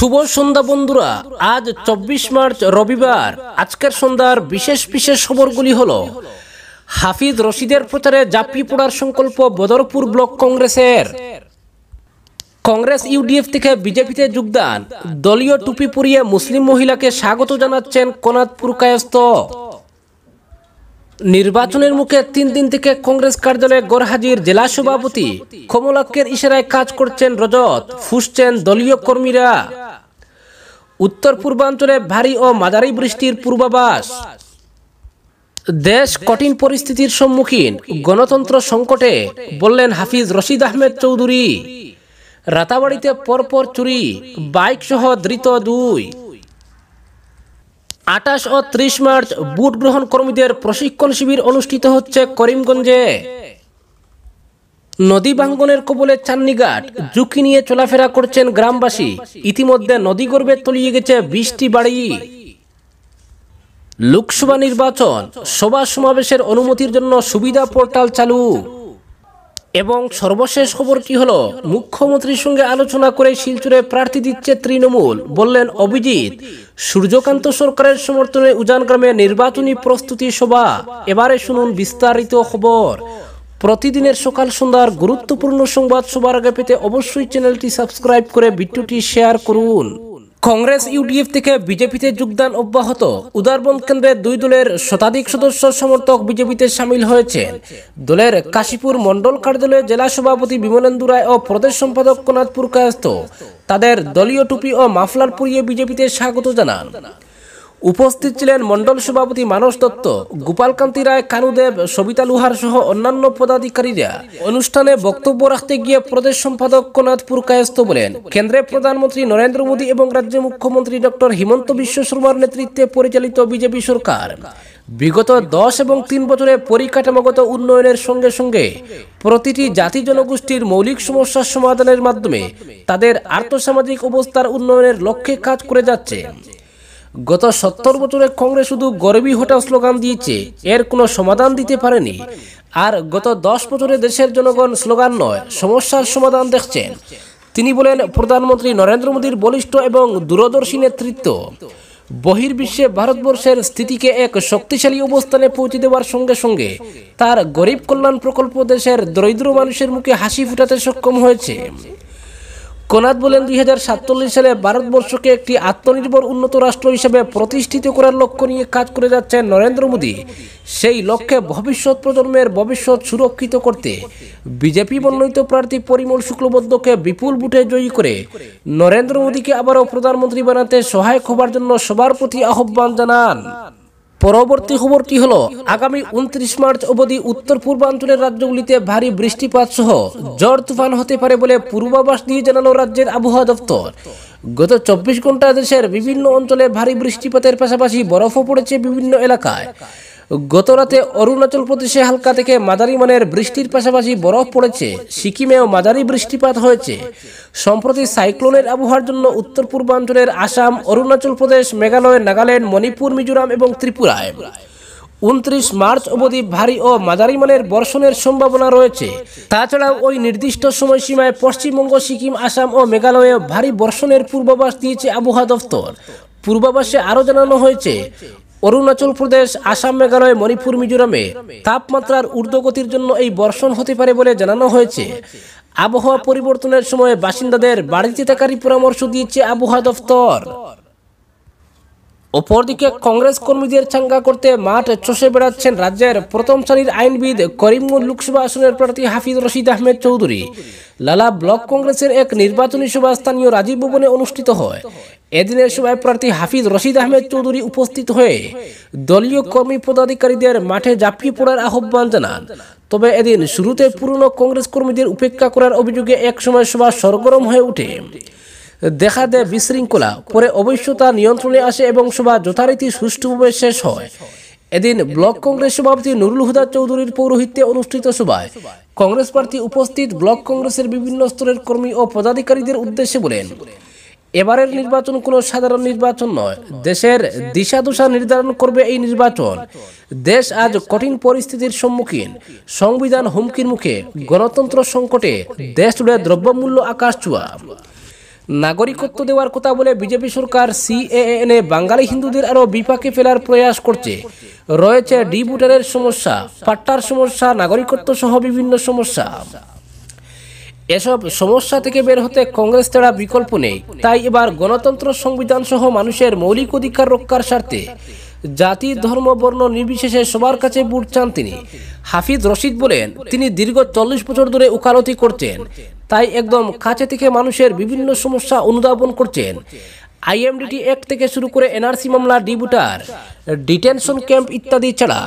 শুভ সন্ধ্যা বন্ধুরা আজ চব্বিশ মার্চ রবিবার আজকের সন্ধ্যার বিশেষ বিশেষ খবরগুলি হল হাফিজ রশিদের প্রচারে জাপি পড়ার সংকল্প বদরপুর ব্লক কংগ্রেসের কংগ্রেস ইউডিএফ থেকে বিজেপিতে যোগদান দলীয় টুপি পরিয়ে মুসলিম মহিলাকে স্বাগত জানাচ্ছেন কনাদপুর কায়স্থ নির্বাচনের মুখে তিন দিন থেকে কংগ্রেস কার্যালয়ে গড়হাজির জেলা সভাপতি কমলাক্ষের ইশারায় কাজ করছেন রজত ফুসছেন দলীয় কর্মীরা উত্তর পূর্বাঞ্চলে ভারী ও মাঝারি বৃষ্টির পূর্বাভাস দেশ কঠিন পরিস্থিতির সম্মুখীন গণতন্ত্র সংকটে বললেন হাফিজ রশিদ আহমেদ চৌধুরী রাতাবাড়িতে পরপর চুরি বাইক সহ ধৃত দুই আটাশ ও ত্রিশ মার্চ বুট গ্রহণ কর্মীদের প্রশিক্ষণ শিবির অনুষ্ঠিত হচ্ছে করিমগঞ্জে নদী ভাঙ্গনের কবলে চান্নিঘাট ঝুঁকি নিয়ে চলাফেরা করছেন গ্রামবাসী ইতিমধ্যে নদী গর্বে তলিয়ে গেছে বৃষ্টি বাড়ি লোকসভা নির্বাচন সভা সমাবেশের অনুমতির জন্য সুবিধা পোর্টাল চালু এবং সর্বশেষ খবরটি হলো মুখ্যমন্ত্রীর সঙ্গে আলোচনা করে শিলচুরে প্রার্থী দিচ্ছে তৃণমূল বললেন অভিজিৎ সূর্যকান্ত সরকারের সমর্থনে উজানগ্রামে নির্বাচনী প্রস্তুতি সভা এবারে শুনুন বিস্তারিত খবর প্রতিদিনের সকাল সন্ধ্যার গুরুত্বপূর্ণ সংবাদ সবার আগে পেতে অবশ্যই চ্যানেলটি সাবস্ক্রাইব করে ভিডিওটি শেয়ার করুন কংগ্রেস ইউডিএফ থেকে বিজেপিতে যোগদান অব্যাহত উদারবন্ধ কেন্দ্রে দুই দলের শতাধিক সদস্য সমর্থক বিজেপিতে সামিল হয়েছেন দলের কাশীপুর মণ্ডল কার্যালয়ে জেলা সভাপতি বিমলেন্দু রায় ও প্রদেশ সম্পাদক কোনাথপুর কায়স্থ তাদের দলীয় টুপি ও মাফলার পুরিয়ে বিজেপিতে স্বাগত জানান উপস্থিত ছিলেন মণ্ডল সভাপতি মানস দত্ত গোপালকান্তি রায় কানুদেব সবিতা লুহার সহ অন্যান্য পদাধিকারীরা অনুষ্ঠানে বক্তব্য রাখতে গিয়ে প্রদেশ সম্পাদক কোনাথ পুরকায়স্ত বলেন কেন্দ্রে প্রধানমন্ত্রী নরেন্দ্র মোদী এবং রাজ্যের মুখ্যমন্ত্রী ডক্টর হিমন্ত বিশ্ব শর্মার নেতৃত্বে পরিচালিত বিজেপি সরকার বিগত দশ এবং তিন বছরে পরিকাঠামোগত উন্নয়নের সঙ্গে সঙ্গে প্রতিটি জাতি জনগোষ্ঠীর মৌলিক সমস্যার সমাধানের মাধ্যমে তাদের আর্থসামাজিক অবস্থার উন্নয়নের লক্ষ্যে কাজ করে যাচ্ছে গত সত্তর বছরে কংগ্রেস শুধু গরিবী হটাও স্লোগান দিয়েছে এর কোনো সমাধান দিতে পারেনি আর গত দশ বছরে দেশের জনগণ স্লোগান নয় সমস্যার সমাধান দেখছেন তিনি বলেন প্রধানমন্ত্রী নরেন্দ্র মোদীর বলিষ্ঠ এবং দূরদর্শী নেতৃত্ব বহির্বিশ্বে ভারতবর্ষের স্থিতিকে এক শক্তিশালী অবস্থানে পৌঁছে দেওয়ার সঙ্গে সঙ্গে তার গরিব কল্যাণ প্রকল্প দেশের দরিদ্র মানুষের মুখে হাসি ফুটাতে সক্ষম হয়েছে কোনাদ বলেন দুই হাজার সালে ভারতবর্ষকে একটি আত্মনির্ভর উন্নত রাষ্ট্র হিসেবে প্রতিষ্ঠিত করার লক্ষ্য নিয়ে কাজ করে যাচ্ছেন নরেন্দ্র মোদী সেই লক্ষ্যে ভবিষ্যৎ প্রজন্মের ভবিষ্যৎ সুরক্ষিত করতে বিজেপি মনোনীত প্রার্থী পরিমল শুক্লবদ্ধকে বিপুল বুটে জয়ী করে নরেন্দ্র মোদীকে আবারও প্রধানমন্ত্রী বানাতে সহায়ক হবার জন্য সবার প্রতি আহ্বান জানান পরবর্তী খবরটি হল আগামী উনত্রিশ মার্চ অবধি উত্তর পূর্বাঞ্চলের রাজ্যগুলিতে ভারী বৃষ্টিপাত সহ জ্বর তুফান হতে পারে বলে পূর্বাভাস দিয়ে জানালো রাজ্যের আবহাওয়া দপ্তর গত চব্বিশ ঘন্টা দেশের বিভিন্ন অঞ্চলে ভারী বৃষ্টিপাতের পাশাপাশি বরফও পড়েছে বিভিন্ন এলাকায় গতরাতে অরুণাচল প্রদেশে হালকা থেকে মাদারি মানের বৃষ্টির পাশাপাশি বরফ পড়েছে সিকিমেও মাদারি বৃষ্টিপাত হয়েছে সম্প্রতি সাইক্লোনের আবহাওয়ার জন্য উত্তর পূর্বাঞ্চলের আসাম অরুণাচল প্রদেশ মেঘালয় নাগাল্যান্ড মণিপুর মিজোরাম এবং ত্রিপুরায় উনত্রিশ মার্চ অবধি ভারী ও মাদারি মানের বর্ষণের সম্ভাবনা রয়েছে তাছাড়াও ওই নির্দিষ্ট সময়সীমায় পশ্চিমবঙ্গ সিকিম আসাম ও মেঘালয়ে ভারী বর্ষণের পূর্বাভাস দিয়েছে আবহাওয়া দফতর পূর্বাভাসে আরও জানানো হয়েছে অরুণাচল প্রদেশ আসাম মেঘালয় মণিপুর মিজোরামে তাপমাত্রার ঊর্ধ্বগতির জন্য এই বর্ষণ হতে পারে বলে জানানো হয়েছে আবহাওয়া পরিবর্তনের সময় বাসিন্দাদের বাড়িতে থাকারই পরামর্শ দিয়েছে আবহাওয়া দফতর অপরদিকে কংগ্রেস কর্মীদের চাঙ্গা করতে মাঠ চষে বেড়াচ্ছেন রাজ্যের প্রথম শ্রেণীর আইনবিদ করিমগঞ্জ লোকসভা আসনের প্রার্থী হাফিজ রশিদ আহমেদ চৌধুরী লালা ব্লক কংগ্রেসের এক নির্বাচনী সভা স্থানীয় রাজীব ভবনে অনুষ্ঠিত হয় এদিনের সময় প্রার্থী হাফিজ রশিদ আহমেদ চৌধুরী উপস্থিত হয়ে দলীয় কর্মী পদাধিকারীদের মাঠে জাপিয়ে পড়ার আহ্বান জানান তবে এদিন শুরুতে পুরনো কংগ্রেস কর্মীদের উপেক্ষা করার অভিযোগে একসময় সভা সরগরম হয়ে ওঠে দেখা দেয় বিশৃঙ্খলা পরে অবশ্য তা নিয়ন্ত্রণে আসে এবং সভা যথারীতি সুষ্ঠুভাবে শেষ হয় এদিন ব্লক কংগ্রেস সভাপতি নুরুল হুদা চৌধুরীর পৌরোহিত্যে অনুষ্ঠিত সভায় কংগ্রেস প্রার্থী উপস্থিত ব্লক কংগ্রেসের বিভিন্ন স্তরের কর্মী ও পদাধিকারীদের উদ্দেশ্যে বলেন এবারের নির্বাচন কোনো সাধারণ নির্বাচন নয় দেশের দিশাদুশা নির্ধারণ করবে এই নির্বাচন দেশ আজ কঠিন পরিস্থিতির সম্মুখীন সংবিধান হুমকির মুখে গণতন্ত্র সংকটে দেশ জুড়ে দ্রব্যমূল্য আকাশ চুয়া নাগরিকত্ব দেওয়ার কথা বলে বিজেপি সরকার সিএএনএ বাঙালি হিন্দুদের আরও বিপাকে ফেলার প্রয়াস করছে রয়েছে ডিবুটারের সমস্যা পাট্টার সমস্যা নাগরিকত্ব সহ বিভিন্ন সমস্যা এসব সমস্যা থেকে বের হতে কংগ্রেস ছাড়া বিকল্প নেই তাই এবার গণতন্ত্র সংবিধান সহ মানুষের মৌলিক অধিকার রক্ষার স্বার্থে জাতি ধর্ম বর্ণ নির্বিশেষে সবার কাছে বুট চান তিনি হাফিজ রশিদ বলেন তিনি দীর্ঘ চল্লিশ বছর ধরে উকালতি করছেন তাই একদম কাছে থেকে মানুষের বিভিন্ন সমস্যা অনুধাবন করছেন আইএমডিটি অ্যাক্ট থেকে শুরু করে এনআরসি মামলা ডিবুটার ডিটেনশন ক্যাম্প ইত্যাদি ছাড়া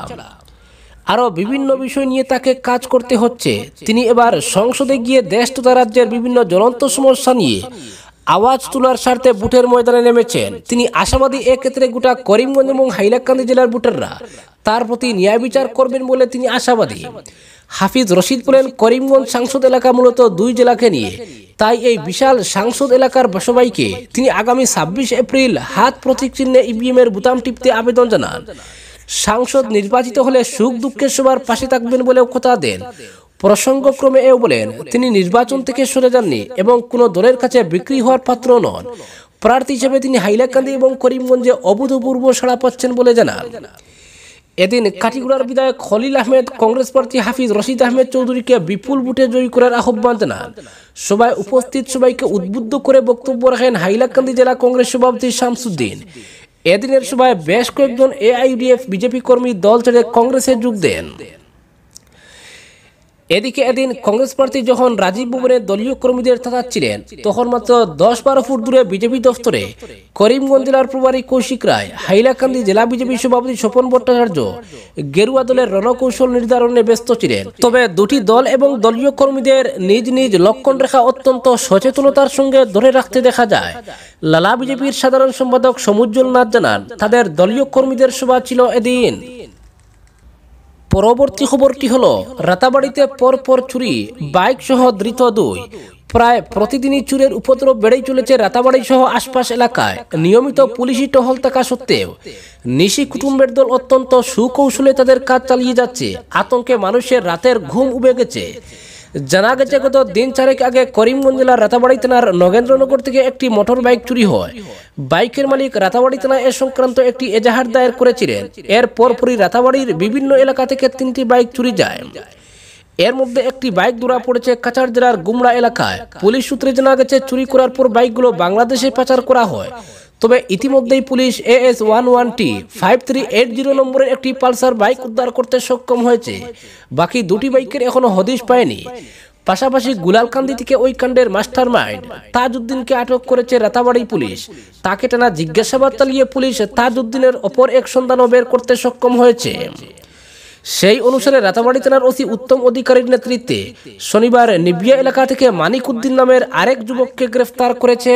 আরও বিভিন্ন বিষয় নিয়ে তাকে কাজ করতে হচ্ছে তিনি এবার সংসদে গিয়ে দেশ তথা রাজ্যের বিভিন্ন জ্বলন্ত সমস্যা নিয়ে আওয়াজ তোলার স্বার্থে বুটের ময়দানে নেমেছেন তিনি আশাবাদী এক্ষেত্রে গোটা করিমগঞ্জ এবং হাইলাকান্দি জেলার বুটাররা তার প্রতি ন্যায় বিচার করবেন বলে তিনি আশাবাদী হাফিজ রশিদ বলেন করিমগঞ্জ সাংসদ এলাকা মূলত দুই জেলাকে নিয়ে তাই এই বিশাল সাংসদ এলাকার বসবাইকে তিনি আগামী ছাব্বিশ এপ্রিল হাত প্রতীক চিহ্নে ইভিএম এর বুতাম টিপতে আবেদন জানান সাংসদ নির্বাচিত হলে সুখ দুঃখের সবার পাশে থাকবেন বলেও কথা দেন প্রসঙ্গক্রমে এও বলেন তিনি নির্বাচন থেকে সরে যাননি এবং কোনো দলের কাছে বিক্রি হওয়ার পাত্র নন প্রার্থী হিসেবে তিনি হাইলাকান্দি এবং করিমগঞ্জে অভূতপূর্ব সাড়া পাচ্ছেন বলে জানান এদিন কাটিগুড়ার বিধায়ক খলিল আহমেদ কংগ্রেস প্রার্থী হাফিজ রশিদ আহমেদ চৌধুরীকে বিপুল ভোটে জয়ী করার আহ্বান জানান সবাই উপস্থিত সবাইকে উদ্বুদ্ধ করে বক্তব্য রাখেন হাইলাকান্দি জেলা কংগ্রেস সভাপতি শামসুদ্দিন এদিনের সভায় বেশ কয়েকজন এআইডিএফ বিজেপি কর্মী দল ছেড়ে কংগ্রেসে যোগ দেন এদিকে এদিন কংগ্রেস প্রার্থী যখন রাজীব ভবনে দলীয় কর্মীদের ছিলেন তখন মাত্র দশ বারো ফুট দূরে বিজেপি দফতরে করিমগঞ্জ জেলার প্রভারী কৌশিক রায় হাইলাকান্দি জেলা বিজেপি সভাপতি স্বপন ভট্টাচার্য গেরুয়া দলের রণকৌশল নির্ধারণে ব্যস্ত ছিলেন তবে দুটি দল এবং দলীয় কর্মীদের নিজ নিজ লক্ষণ রেখা অত্যন্ত সচেতনতার সঙ্গে ধরে রাখতে দেখা যায় লালা বিজেপির সাধারণ সম্পাদক সমুজ্জ্বল নাথ জানান তাদের দলীয় কর্মীদের সভা ছিল এদিন পরবর্তী খবরটি হলো রাতাবাড়িতে পরপর চুরি বাইক সহ ধৃত দুই প্রায় প্রতিদিনই চুরের উপদ্রব বেড়েই চলেছে রাতাবাড়ি সহ আশপাশ এলাকায় নিয়মিত পুলিশি টহল থাকা সত্ত্বেও নিশি কুটুম্বের দল অত্যন্ত সুকৌশলে তাদের কাজ চালিয়ে যাচ্ছে আতঙ্কে মানুষের রাতের ঘুম উবে গেছে জানা গেছে গত দিন চারেক আগে করিমগঞ্জ জেলার রাতাবাড়ি থানার নগেন্দ্রনগর থেকে একটি মোটর বাইক চুরি হয় বাইকের মালিক রাতাবাড়ি থানা এ সংক্রান্ত একটি এজাহার দায়ের করেছিলেন এর পরপরই রাতাবাড়ির বিভিন্ন এলাকা থেকে তিনটি বাইক চুরি যায় এর মধ্যে একটি বাইক ধরা পড়েছে কাছাড় জেলার গুমরা এলাকায় পুলিশ সূত্রে জানা গেছে চুরি করার পর বাইকগুলো বাংলাদেশে পাচার করা হয় তবে ইতিমধ্যেই police A S one one T five three eight zero নম্বরের একটি পালসার বাইক উদ্ধার করতে সক্ষম হয়েছে বাকি দুটি বাইকের এখনও হদিশ পায়নি পাশাপাশি গুলালকান্দি থেকে ওই কাণ্ডের মাস্টার মাইন্ড তাজউদ্দিনকে আটক করেছে রাতাবাড়ি পুলিশ তাকে টানা জিজ্ঞাসাবাদ চালিয়ে পুলিশ তাজউদ্দিনের অপর এক সন্ধানও বের করতে সক্ষম হয়েছে সেই অনুসারে রাতাবাড়ি থানার ওসি উত্তম অধিকারীর নেতৃত্বে শনিবার নিবিয়া এলাকা থেকে মানিক উদ্দিন নামের আরেক যুবককে গ্রেফতার করেছে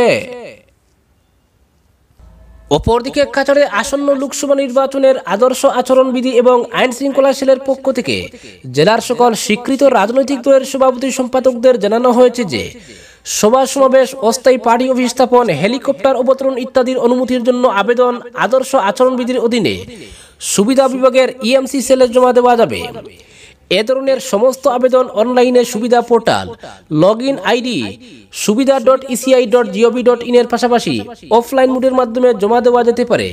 অপরদিকে কাতারে আসন্ন লোকসভা নির্বাচনের আদর্শ আচরণবিধি এবং আইন শৃঙ্খলা সেলের পক্ষ থেকে জেলার সকল স্বীকৃত রাজনৈতিক দলের সভাপতি সম্পাদকদের জানানো হয়েছে যে সভা সমাবেশ অস্থায়ী পার্টি অভিস্থাপন হেলিকপ্টার অবতরণ ইত্যাদির অনুমতির জন্য আবেদন আদর্শ আচরণবিধির অধীনে সুবিধা বিভাগের ইএমসি সেলে জমা দেওয়া যাবে এ ধরনের সমস্ত আবেদন অনলাইনে Suvidha portal log in ID Suvidha dot ECI e dot GOV dot in এর পাশাপাশি অফলাইন মোডের মাধ্যমে জমা দেওয়া যেতে পারে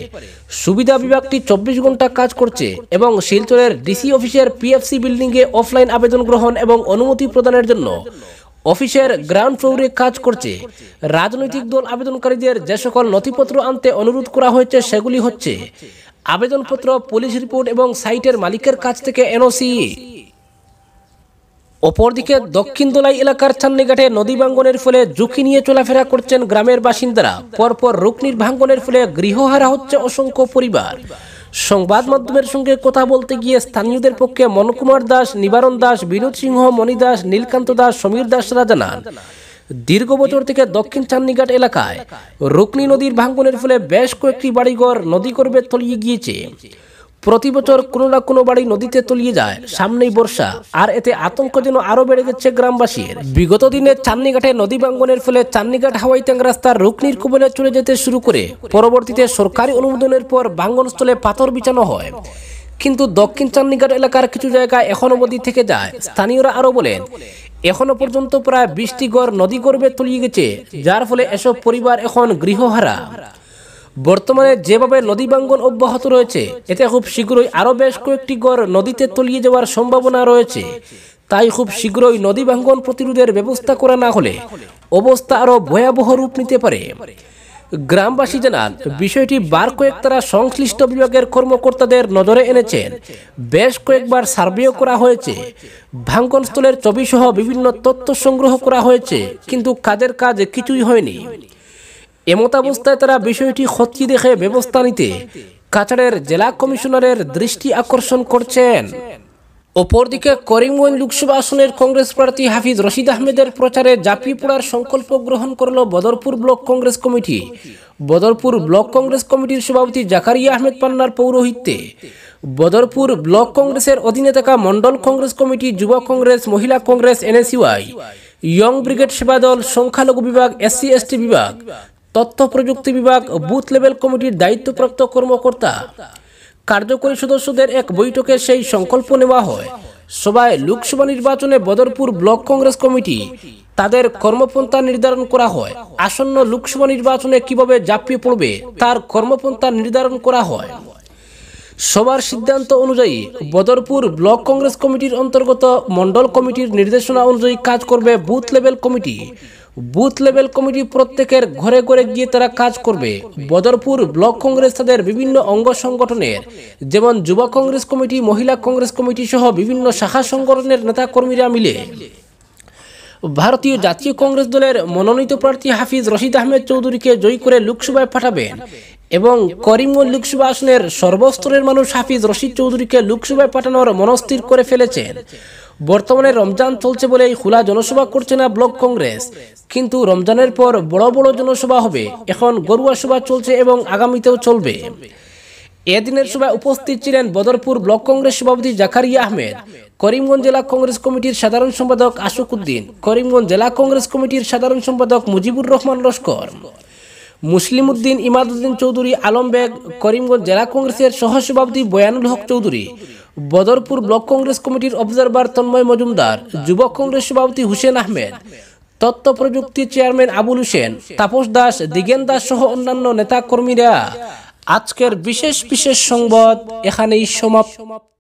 সুবিধা বিভাগটি চব্বিশ ঘন্টা কাজ করছে এবং শিলচরের ডিসি অফিসের পিএফসি বিল্ডিংয়ে অফলাইন আবেদন গ্রহণ এবং অনুমতি প্রদানের জন্য অফিসের গ্রাউন্ড ফ্লোরে কাজ করছে রাজনৈতিক দল আবেদনকারীদের যে সকল নথিপত্র আনতে অনুরোধ করা হয়েছে সেগুলি হচ্ছে আবেদনপত্র পুলিশ রিপোর্ট এবং সাইটের মালিকের কাছ থেকে এনওসি অপরদিকে দক্ষিণ দোলাই এলাকার চান্নিঘাটে নদী ভাঙ্গনের ফলে ঝুঁকি নিয়ে চলাফেরা করছেন গ্রামের বাসিন্দারা পরপর রুকনির ভাঙ্গনের ফলে গৃহহারা হচ্ছে অসংখ্য পরিবার সংবাদ মাধ্যমের সঙ্গে কথা বলতে গিয়ে স্থানীয়দের পক্ষে মনকুমার দাস নিবারণ দাস বিনোদ সিংহ মণি দাস নীলকান্ত দাস সমীর দাসরা জানান দীর্ঘ বছর থেকে দক্ষিণ চান্নিঘাট এলাকায় রুকনি নদীর ভাঙ্গনের ফলে বেশ কয়েকটি বাড়িঘর নদী করবে তলিয়ে গিয়েছে প্রতি বছর কোনো না কোনো বাড়ি নদীতে তলিয়ে যায় সামনেই বর্ষা আর এতে আতঙ্ক যেন আরও বেড়ে গেছে গ্রামবাসীর বিগত দিনে চান্নিঘাটে নদী বাঙ্গনের ফলে চান্নিঘাট ট্যাং রাস্তার রুকনির কবলে চলে যেতে শুরু করে পরবর্তীতে সরকারি অনুমোদনের পর বাঙ্গনস্থলে পাথর বিছানো হয় কিন্তু দক্ষিণ চান্নিঘাট এলাকার কিছু জায়গায় এখনও নদী থেকে যায় স্থানীয়রা আরও বলেন এখনো পর্যন্ত প্রায় বৃষ্টি গড় নদী গর্বে তলিয়ে গেছে যার ফলে এসব পরিবার এখন গৃহহারা বর্তমানে যেভাবে নদী বাঙ্গন অব্যাহত রয়েছে এতে খুব শীঘ্রই আরও বেশ কয়েকটি গড় নদীতে তলিয়ে যাওয়ার সম্ভাবনা রয়েছে তাই খুব শীঘ্রই নদী ভাঙ্গন প্রতিরোধের ব্যবস্থা করা না হলে অবস্থা আরও ভয়াবহ রূপ নিতে পারে গ্রামবাসী জানান বিষয়টি বার কয়েক তারা সংশ্লিষ্ট বিভাগের কর্মকর্তাদের নজরে এনেছেন বেশ কয়েকবার সার্ভেও করা হয়েছে ভাঙ্গনস্থলের ছবিসহ বিভিন্ন তথ্য সংগ্রহ করা হয়েছে কিন্তু কাজের কাজ কিছুই হয়নি এমতাবস্থায় তারা বিষয়টি খতিয়ে দেখে ব্যবস্থা নিতে কাছাড়ের জেলা কমিশনারের দৃষ্টি আকর্ষণ করছেন অপরদিকে করিমগঞ্জ লোকসভা আসনের কংগ্রেস প্রার্থী হাফিজ রশিদ আহমেদের প্রচারে জাপিয়ে পড়ার সংকল্প গ্রহণ করল Badarpur block Congress committee Badarpur block Congress কমিটির সভাপতি জাকারিয়া আহমেদ পান্নার পৌরোহিত্যে বদরপুর ব্লক কংগ্রেসের অধীনে থাকা মণ্ডল কংগ্রেস কমিটি যুব কংগ্রেস মহিলা কংগ্রেস এনএসইউআই ইয়ং ব্রিগেড সেবা দল সংখ্যালঘু বিভাগ এসসি এসটি বিভাগ তথ্য প্রযুক্তি বিভাগ বুথ লেভেল কমিটির দায়িত্বপ্রাপ্ত কর্মকর্তা কার্যকরী সদস্যদের এক বৈঠকে সেই সংকল্প নেওয়া হয় সভায় লোকসভা নির্বাচনে বদরপুর ব্লক কংগ্রেস কমিটি তাদের কর্মপন্থা নির্ধারণ করা হয় আসন্ন লোকসভা নির্বাচনে কিভাবে জাপিয়ে পড়বে তার কর্মপন্থা নির্ধারণ করা হয় সবার সিদ্ধান্ত অনুযায়ী বদরপুর ব্লক কংগ্রেস কমিটির অন্তর্গত মন্ডল কমিটির নির্দেশনা অনুযায়ী কাজ করবে booth level committee booth level committee প্রত্যেকের ঘরে ঘরে গিয়ে তারা কাজ করবে বদরপুর ব্লক কংগ্রেস তাদের বিভিন্ন অঙ্গ সংগঠনের যেমন যুব কংগ্রেস কমিটি মহিলা কংগ্রেস কমিটি সহ বিভিন্ন শাখা সংগঠনের নেতা কর্মীরা মিলে ভারতীয় জাতীয় কংগ্রেস দলের মনোনীত প্রার্থী হাফিজ রশিদ আহমেদ চৌধুরীকে জয়ী করে লোকসভায় পাঠাবেন এবং করিমগঞ্জ লোকসভা আসনের সর্বস্তরের মানুষ হাফিজ রশিদ চৌধুরীকে লোকসভায় পাঠানোর মনস্থির করে ফেলেছেন বর্তমানে রমজান চলছে বলে এই খোলা জনসভা করছে না ব্লক কংগ্রেস কিন্তু রমজানের পর বড় বড় জনসভা হবে এখন গরুয়া সভা চলছে এবং আগামীতেও চলবে এদিনের সভায় উপস্থিত ছিলেন বদরপুর ব্লক কংগ্রেস সভাপতি জাকারিয়া আহমেদ করিমগঞ্জ জেলা কংগ্রেস কমিটির সাধারণ সম্পাদক আশুক উদ্দিন করিমগঞ্জ জেলা কংগ্রেস কমিটির সাধারণ সম্পাদক মুজিবুর রহমান লস্কর মুসলিম উদ্দিন ইমাদুদ্দিন চৌধুরী আলম বেগ করিমগঞ্জ জেলা কংগ্রেসের সহসভাপতি বয়ানুল হক চৌধুরী বদরপুর ব্লক কংগ্রেস কমিটির অবজারভার তন্ময় মজুমদার যুব কংগ্রেস সভাপতি হুসেন আহমেদ তথ্য প্রযুক্তি চেয়ারম্যান আবুল হোসেন তাপস দাস দিগেন দাস সহ অন্যান্য নেতা কর্মীরা আজকের বিশেষ বিশেষ সংবাদ এখানেই সমাপ্ত